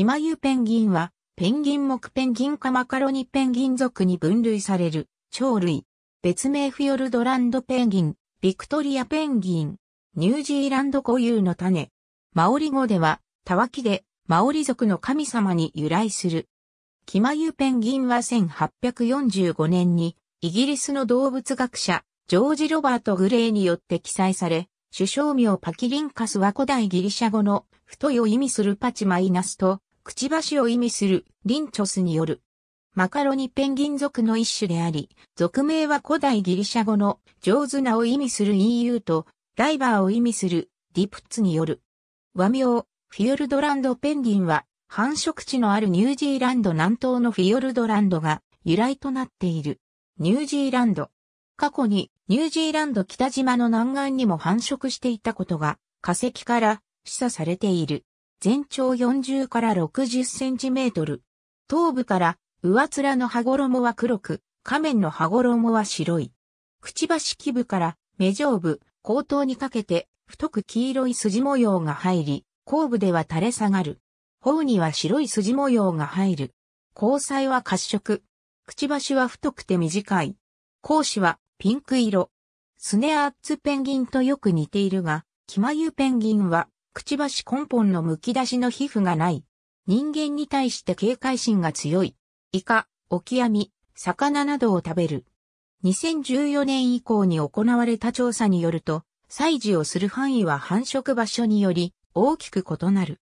ヒマユペンギンは、ペンギン目ペンギンかマカロニペンギン属に分類される、鳥類。別名フィヨルドランドペンギン、ビクトリアペンギン、ニュージーランド固有の種。マオリ語では、タワキで、マオリ族の神様に由来する。キマユペンギンは1845年に、イギリスの動物学者、ジョージ・ロバート・グレーによって記載され、首相名パキリンカスは古代ギリシャ語の太いを意味するパチマイナスとくちばしを意味するリンチョスによる。マカロニペンギン族の一種であり、族名は古代ギリシャ語の上手なを意味する EU とダイバーを意味するディプッツによる。和名、フィヨルドランドペンギンは繁殖地のあるニュージーランド南東のフィヨルドランドが由来となっている。ニュージーランド。過去にニュージーランド北島の南岸にも繁殖していたことが化石から示唆されている。全長40から60センチメートル。頭部から上面の羽衣は黒く、仮面の羽衣は白い。くちばし基部から目上部、後頭にかけて太く黄色い筋模様が入り、後部では垂れ下がる。頬には白い筋模様が入る。交際は褐色。くちばしは太くて短い。講子はピンク色。スネアッツペンギンとよく似ているが、キマユペンギンはくちばし根本の剥き出しの皮膚がない。人間に対して警戒心が強い。イカ、オキアミ、魚などを食べる。2014年以降に行われた調査によると、採事をする範囲は繁殖場所により大きく異なる。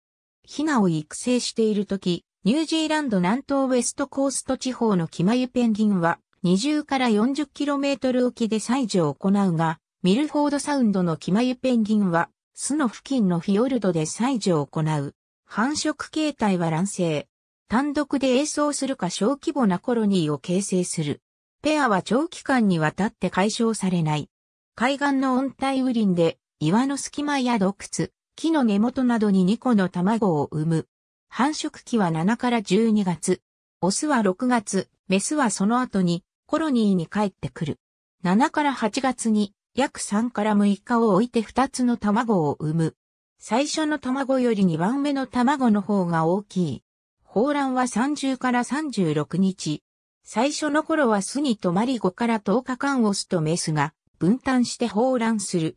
ヒナを育成しているとき、ニュージーランド南東ウェストコースト地方のキマユペンギンは20から 40km 沖で採事を行うが、ミルフォードサウンドのキマユペンギンは巣の付近のフィヨルドで採除を行う。繁殖形態は卵生。単独で営巣するか小規模なコロニーを形成する。ペアは長期間にわたって解消されない。海岸の温帯雨林で岩の隙間や洞窟、木の根元などに2個の卵を産む。繁殖期は7から12月。オスは6月、メスはその後にコロニーに帰ってくる。7から8月に約3から6日を置いて2つの卵を産む。最初の卵より2番目の卵の方が大きい。放卵は30から36日。最初の頃は巣に止まり5から10日間オスとメスが分担して放卵する。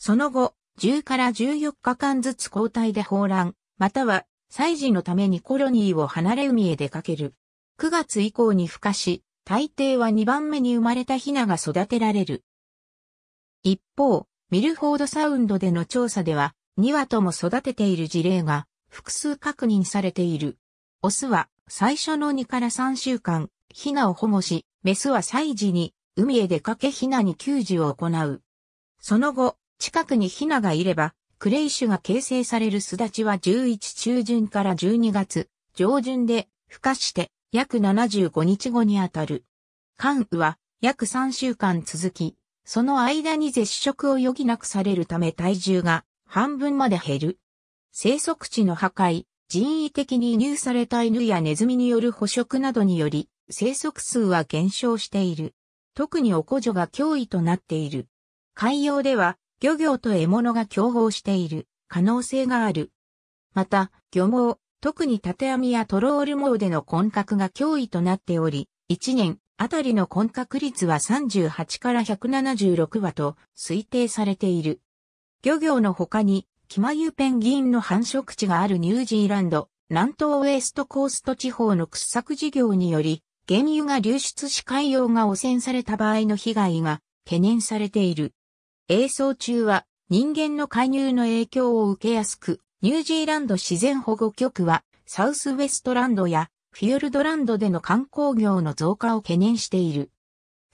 その後、10から14日間ずつ交代で放卵、または祭事のためにコロニーを離れ海へ出かける。9月以降に孵化し、大抵は2番目に生まれたヒナが育てられる。一方、ミルフォードサウンドでの調査では、2羽とも育てている事例が複数確認されている。オスは最初の2から3週間、ヒナを保護し、メスは祭時に海へ出かけヒナに給助を行う。その後、近くにヒナがいれば、クレイ種が形成される巣立ちは11中旬から12月上旬で孵化して約75日後にあたる。関羽は約3週間続き、その間に絶食を余儀なくされるため体重が半分まで減る。生息地の破壊、人為的に輸入された犬やネズミによる捕食などにより、生息数は減少している。特におこ女が脅威となっている。海洋では、漁業と獲物が競合している可能性がある。また、漁網、特に縦網やトロール網での混獲が脅威となっており、1年あたりの混確率は38から176羽と推定されている。漁業の他に、キマユペンギンの繁殖地があるニュージーランド、南東ウエストコースト地方の掘削事業により、原油が流出し海洋が汚染された場合の被害が懸念されている。映像中は人間の介入の影響を受けやすく、ニュージーランド自然保護局はサウスウェストランドやフィヨルドランドでの観光業の増加を懸念している。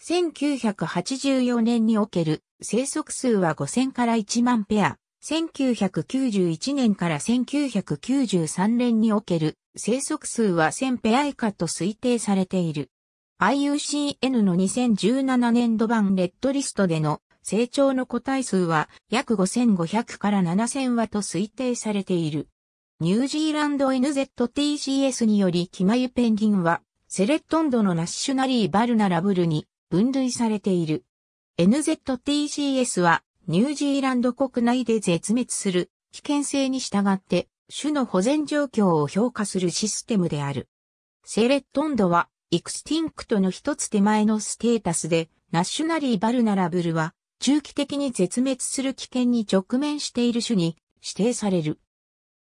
1984年における生息数は5000から1万ペア、1991年から1993年における生息数は1000ペア以下と推定されている。IUCN の2017年度版レッドリストでの成長の個体数は約5500から7000羽と推定されている。ニュージーランド NZTCS によりキマユペンギンは、セレットンドのナッシュナリーバルナラブルに分類されている。NZTCS は、ニュージーランド国内で絶滅する危険性に従って、種の保全状況を評価するシステムである。セレットンドは、エクスティンクトの一つ手前のステータスで、ナッシュナリーバルナラブルは、中期的に絶滅する危険に直面している種に指定される。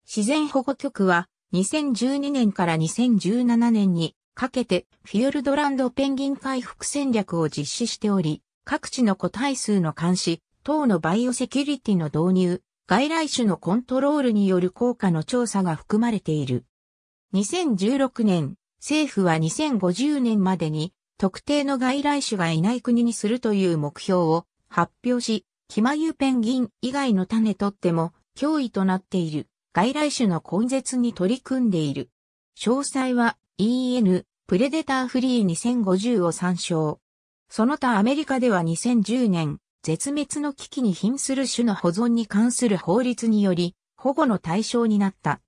自然保護局は2012年から2017年にかけてフィヨルドランドペンギン回復戦略を実施しており、各地の個体数の監視、等のバイオセキュリティの導入、外来種のコントロールによる効果の調査が含まれている。2016年、政府は2050年までに特定の外来種がいない国にするという目標を発表し、キマユペンギン以外の種とっても脅威となっている。外来種の根絶に取り組んでいる。詳細は EN プレデターフリー2050を参照。その他アメリカでは2010年、絶滅の危機に瀕する種の保存に関する法律により、保護の対象になった。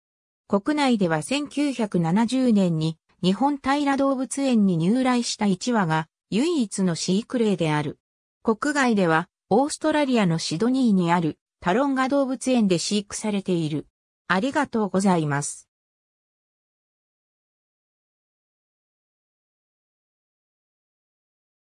国内では1970年に日本平動物園に入来した1羽が唯一の飼育例である。国外ではオーストラリアのシドニーにあるタロンガ動物園で飼育されている。ありがとうございます。